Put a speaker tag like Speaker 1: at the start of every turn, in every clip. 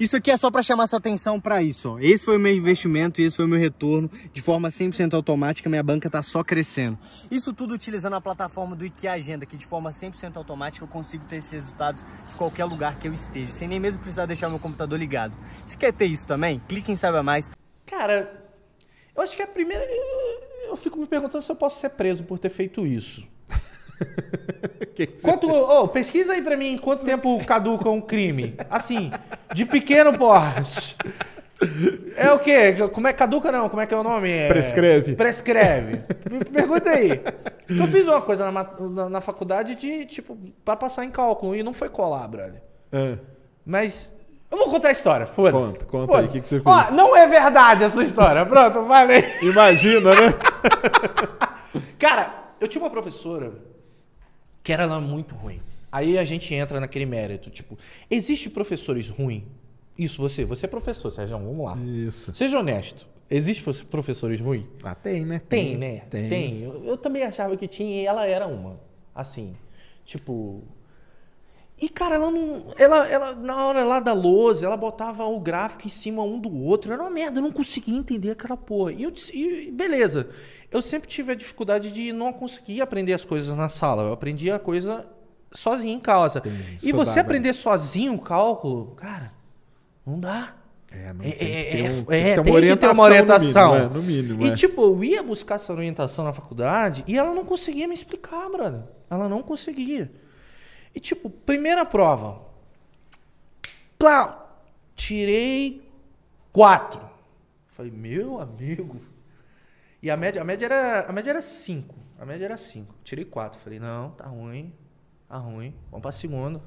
Speaker 1: Isso aqui é só para chamar sua atenção para isso. Ó. Esse foi o meu investimento e esse foi o meu retorno de forma 100% automática. Minha banca está só crescendo. Isso tudo utilizando a plataforma do IKEA Agenda, que de forma 100% automática eu consigo ter esses resultados de qualquer lugar que eu esteja, sem nem mesmo precisar deixar meu computador ligado. Se quer ter isso também, clique em Saiba Mais. Cara, eu acho que é a primeira. Eu fico me perguntando se eu posso ser preso por ter feito isso. que que quanto, oh, pesquisa aí para mim quanto tempo caduca um crime. Assim, de pequeno porte. É o quê? Como é caduca não? Como é que é o nome? É... Prescreve. Prescreve. Me pergunta aí. Eu fiz uma coisa na, na, na faculdade de, tipo, para passar em cálculo e não foi colar, brother. É. Mas eu vou contar a história, foda-se. Conta, conta foda aí, o que, que, você fez? Ó, não é verdade essa história, pronto, falei. Imagina, né? Cara, eu tinha uma professora que era lá muito ruim. Aí a gente entra naquele mérito, tipo, existe professores ruins? Isso, você, você é professor, Sérgio, vamos lá. Isso. Seja honesto. existe professores ruins? Ah, tem, né? Tem, tem né? Tem. tem. Eu, eu também achava que tinha e ela era uma. Assim, tipo, e, cara, ela não. Ela, ela, na hora lá da lousa, ela botava o gráfico em cima um do outro. Era uma merda, eu não conseguia entender aquela porra. E, eu, e beleza. Eu sempre tive a dificuldade de não conseguir aprender as coisas na sala. Eu aprendi a coisa sozinho em casa. Entendi, e você aprender sozinho o cálculo, cara, não dá. É, não, é, tem, é, é, um, é, tem, que ter uma orientação. No mínimo, é, no mínimo, e é. tipo, eu ia buscar essa orientação na faculdade e ela não conseguia me explicar, brother. Ela não conseguia. E tipo, primeira prova. Plau! Tirei quatro. Falei, meu amigo. E a média, a média era, a média era cinco. A média era cinco. Tirei quatro. Falei, não, tá ruim. Tá ruim. Vamos pra segunda.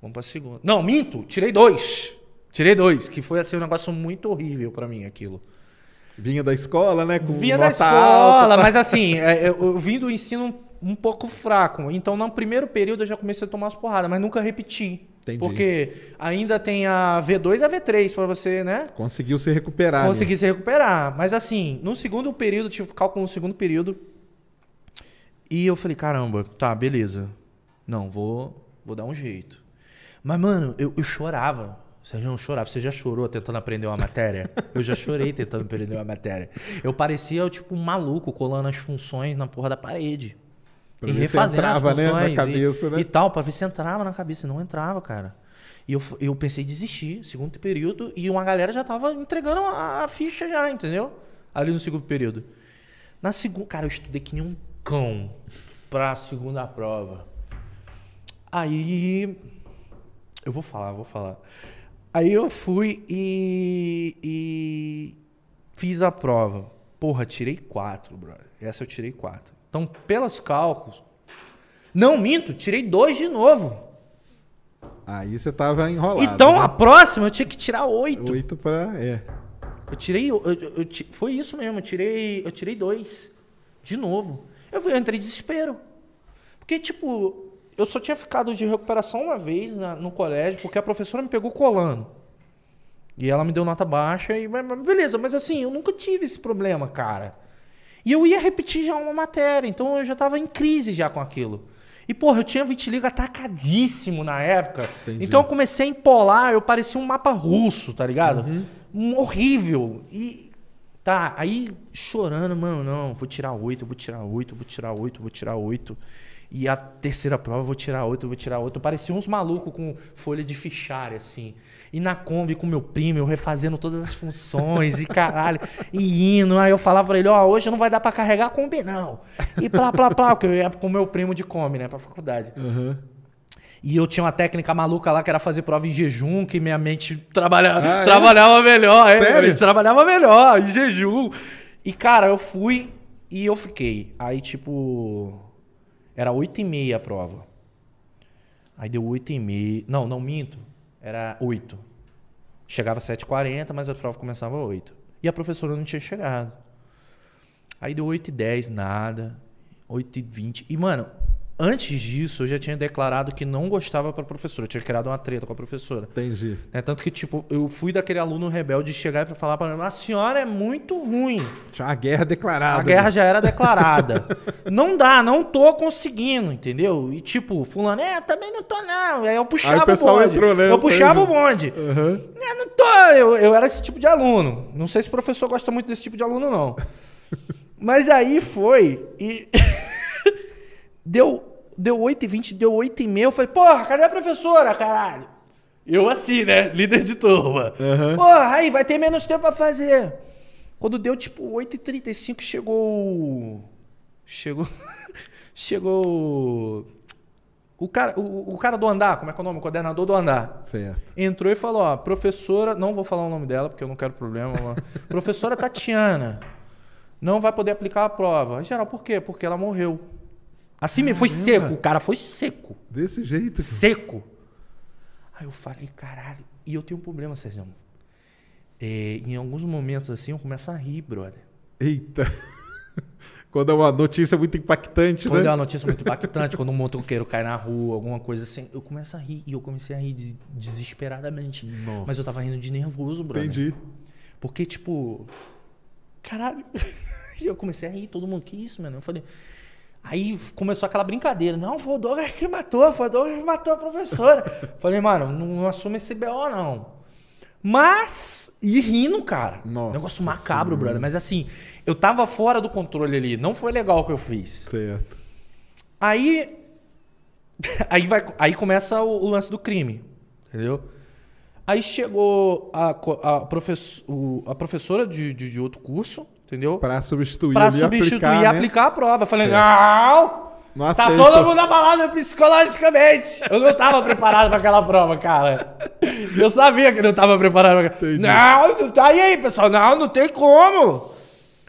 Speaker 1: Vamos pra segunda. Não, minto. Tirei dois. Tirei dois, que foi assim um negócio muito horrível para mim aquilo. Vinha da escola, né? Com Vinha da escola, alta. mas assim, é, eu, eu vim do ensino um pouco fraco. Então, no primeiro período eu já comecei a tomar as porradas, mas nunca repeti. Entendi. Porque ainda tem a V2 e a V3 para você, né? Conseguiu se recuperar. Consegui né? se recuperar. Mas assim, no segundo período, tive cálculo no segundo período. E eu falei, caramba, tá, beleza. Não, vou, vou dar um jeito. Mas, mano, eu, eu chorava. Você não chorava, você já chorou tentando aprender uma matéria? Eu já chorei tentando aprender uma matéria. Eu parecia, tipo, um maluco colando as funções na porra da parede. Pra e refazendo entrava, as funções né? na cabeça, e, né? e tal, para ver se entrava na cabeça. Não entrava, cara. E eu, eu pensei em desistir, segundo período, e uma galera já tava entregando a, a ficha já, entendeu? Ali no segundo período. Na segunda, cara, eu estudei que nem um cão pra segunda prova. Aí eu vou falar, vou falar. Aí eu fui e, e fiz a prova. Porra, tirei quatro, brother. Essa eu tirei quatro. Então, pelos cálculos. Não minto, tirei dois de novo. Aí você tava enrolado. Então, né? a próxima eu tinha que tirar oito. Oito para. É. Eu tirei. Eu, eu, foi isso mesmo, eu tirei, eu tirei dois. De novo. Eu, eu entrei em desespero. Porque, tipo, eu só tinha ficado de recuperação uma vez na, no colégio, porque a professora me pegou colando. E ela me deu nota baixa e beleza, mas assim, eu nunca tive esse problema, cara. E eu ia repetir já uma matéria, então eu já estava em crise já com aquilo. E, porra, eu tinha vitiligo atacadíssimo na época. Entendi. Então eu comecei a empolar, eu parecia um mapa russo, tá ligado? Uhum. Um horrível. E, tá, aí chorando, mano, não, vou tirar oito, vou tirar oito, vou tirar oito. Vou tirar oito. E a terceira prova, eu vou tirar oito eu vou tirar outro. Parecia uns malucos com folha de fichário, assim. E na Kombi com meu primo, eu refazendo todas as funções e caralho. E indo. Aí eu falava pra ele, ó, oh, hoje não vai dar pra carregar a Kombi, não. E plá, plá, plá, porque eu ia com meu primo de Kombi, né, pra faculdade. Uhum. E eu tinha uma técnica maluca lá que era fazer prova em jejum, que minha mente ah, é? trabalhava melhor. É, Sério? É, trabalhava melhor, em jejum. E, cara, eu fui e eu fiquei. Aí, tipo, era 8 e meia a prova. Aí deu 8 e meia. Não, não minto. Era 8. Chegava 7h40, mas a prova começava às 8. E a professora não tinha chegado. Aí deu 8 e 10, nada. 8 e 20. E, mano, Antes disso, eu já tinha declarado que não gostava para a professora. Eu tinha criado uma treta com a professora. Entendi. É, tanto que, tipo, eu fui daquele aluno rebelde chegar e falar para ela: a senhora é muito ruim. Tinha a guerra é declarada. A guerra né? já era declarada. não dá, não tô conseguindo, entendeu? E, tipo, fulano, é, também não tô, não. Aí eu puxava Aí o, pessoal o bonde. Entrou, né? Eu puxava Entendi. o bonde. Uhum. É, não tô. Eu, eu era esse tipo de aluno. Não sei se o professor gosta muito desse tipo de aluno, não. Mas aí foi. E. Deu, deu 8h20, deu 8h30. Eu falei, porra, cadê a professora, caralho? Eu assim, né? Líder de turma. Uhum. Porra, aí vai ter menos tempo pra fazer. Quando deu tipo 8h35, chegou. Chegou. chegou. O cara, o, o, cara do andar, como é que é o nome? O coordenador do andar. Certo. Entrou e falou: ó, professora, não vou falar o nome dela porque eu não quero problema. professora Tatiana, não vai poder aplicar a prova. Em geral, por quê? Porque ela morreu. Assim mesmo, foi seco. O cara foi seco. Desse jeito. Cara. Seco. Aí eu falei, caralho. E eu tenho um problema, Sérgio. É, em alguns momentos assim, eu começo a rir, brother. Eita. Quando é uma notícia muito impactante, quando né? Quando é uma notícia muito impactante, quando um motoqueiro cai na rua, alguma coisa assim, eu começo a rir. E eu comecei a rir des desesperadamente. Nossa. Mas eu tava rindo de nervoso, brother. Entendi. Porque, tipo. Caralho. E eu comecei a rir, todo mundo, que isso, mano? Eu falei. Aí começou aquela brincadeira. Não, foi o Douglas que matou, foi o Douglas que matou a professora. Falei, mano, não, não assume esse BO, não. Mas, e rindo, cara. Nossa Negócio macabro, brother. Mas assim, eu tava fora do controle ali. Não foi legal o que eu fiz. Certo. Aí. Aí, vai, aí começa o, o lance do crime. Entendeu? Aí chegou a, a, a professora de, de, de outro curso Entendeu? Para substituir. Para substituir aplicar, e aplicar né? a prova. falei, Sim. não! não tá todo mundo abalado psicologicamente. Eu não tava preparado para aquela prova, cara. Eu sabia que não tava preparado. Pra... Não, não tá. E aí, pessoal? Não, não tem como.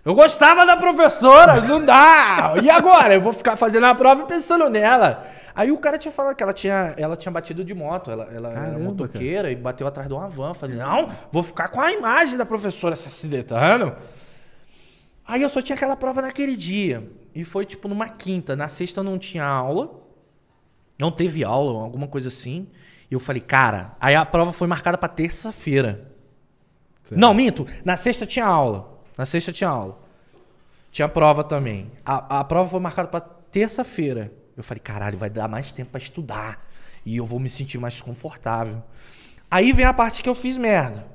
Speaker 1: Eu gostava da professora, não dá. E agora? Eu vou ficar fazendo a prova e pensando nela. Aí o cara tinha falado que ela tinha, ela tinha batido de moto, ela, ela Caramba, era motoqueira cara. e bateu atrás de uma van. Falei, não, vou ficar com a imagem da professora se acidentando. Aí eu só tinha aquela prova naquele dia. E foi tipo numa quinta. Na sexta não tinha aula. Não teve aula, alguma coisa assim. E eu falei, cara. Aí a prova foi marcada para terça-feira. Não, minto. Na sexta tinha aula. Na sexta tinha aula. Tinha prova também. A, a prova foi marcada para terça-feira. Eu falei, caralho, vai dar mais tempo para estudar. E eu vou me sentir mais confortável. Aí vem a parte que eu fiz merda.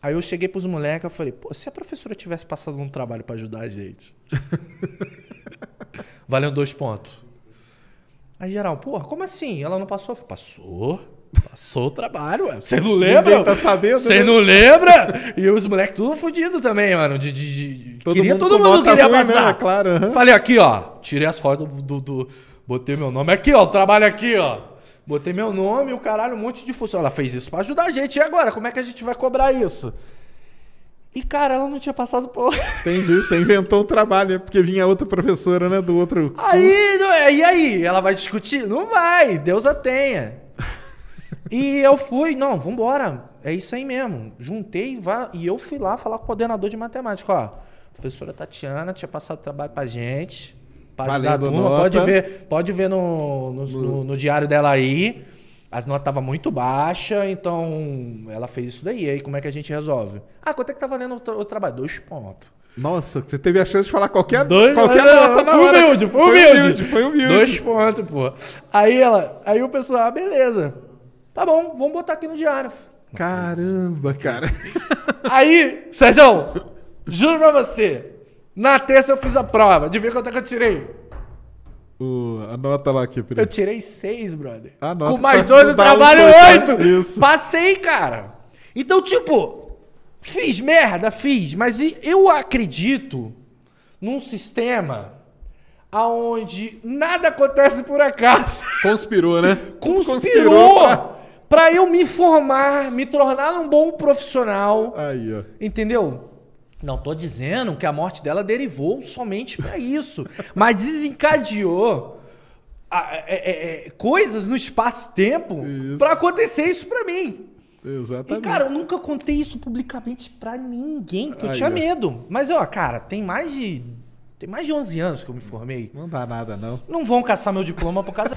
Speaker 1: Aí eu cheguei pros moleques e falei, pô, se a professora tivesse passado um trabalho para ajudar a gente. Valendo dois pontos. Aí geral, porra, como assim? Ela não passou? Falei, passou. Passou o trabalho, ué. Você não lembra? Ninguém tá sabendo. Você né? não lembra? E os moleques tudo fudido também, mano. De, de, de... Todo queria, mundo todo mundo queria ruim, né? passar. Né? Claro, uhum. Falei, aqui, ó. Tirei as fotos do, do, do... Botei meu nome aqui, ó. O trabalho aqui, ó. Botei meu nome, o caralho, um monte de função. Ela fez isso para ajudar a gente. E agora? Como é que a gente vai cobrar isso? E, cara, ela não tinha passado por. Entendi, você inventou o trabalho, é Porque vinha outra professora, né? Do outro. Aí, é, e aí? Ela vai discutir? Não vai, Deus a tenha. e eu fui, não, vambora. É isso aí mesmo. Juntei vá, e eu fui lá falar com o coordenador de matemática, ó. professora Tatiana tinha passado trabalho pra gente página Valendo da Pode ver, pode ver no, no, no, no diário dela aí. As notas estavam muito baixa, então ela fez isso daí. Aí como é que a gente resolve? Ah, quanto é que tá valendo o, tra o trabalho? Dois pontos. Nossa, você teve a chance de falar qualquer, Dois, qualquer não, nota na foi hora. Humilde, foi humilde, foi humilde. Foi humilde. Dois pontos, pô. Aí ela, aí o pessoal, ah, beleza. Tá bom, vamos botar aqui no diário. Caramba, cara. Aí, Sérgio, juro pra você, na terça eu fiz a prova. De ver quanto é que eu tirei. Uh, anota lá aqui, Pri. Eu tirei seis, brother. Anota, Com tá mais dois eu tá trabalho tá? oito. Isso. Passei, cara. Então, tipo, fiz merda, fiz. Mas eu acredito num sistema aonde nada acontece por acaso. Conspirou, né? Conspirou, Conspirou pra... pra... eu me formar, me tornar um bom profissional. Aí, ó. Entendeu? Não estou dizendo que a morte dela derivou somente para isso, mas desencadeou a, é, é, é, é coisas no espaço-tempo para acontecer isso para mim. Exatamente. E, cara, eu nunca contei isso publicamente para ninguém, porque eu Aí, tinha ó. medo. Mas, ó, cara, tem mais de. Tem mais de 11 anos que eu me formei. Não dá nada, não. Não vão caçar meu diploma por causa.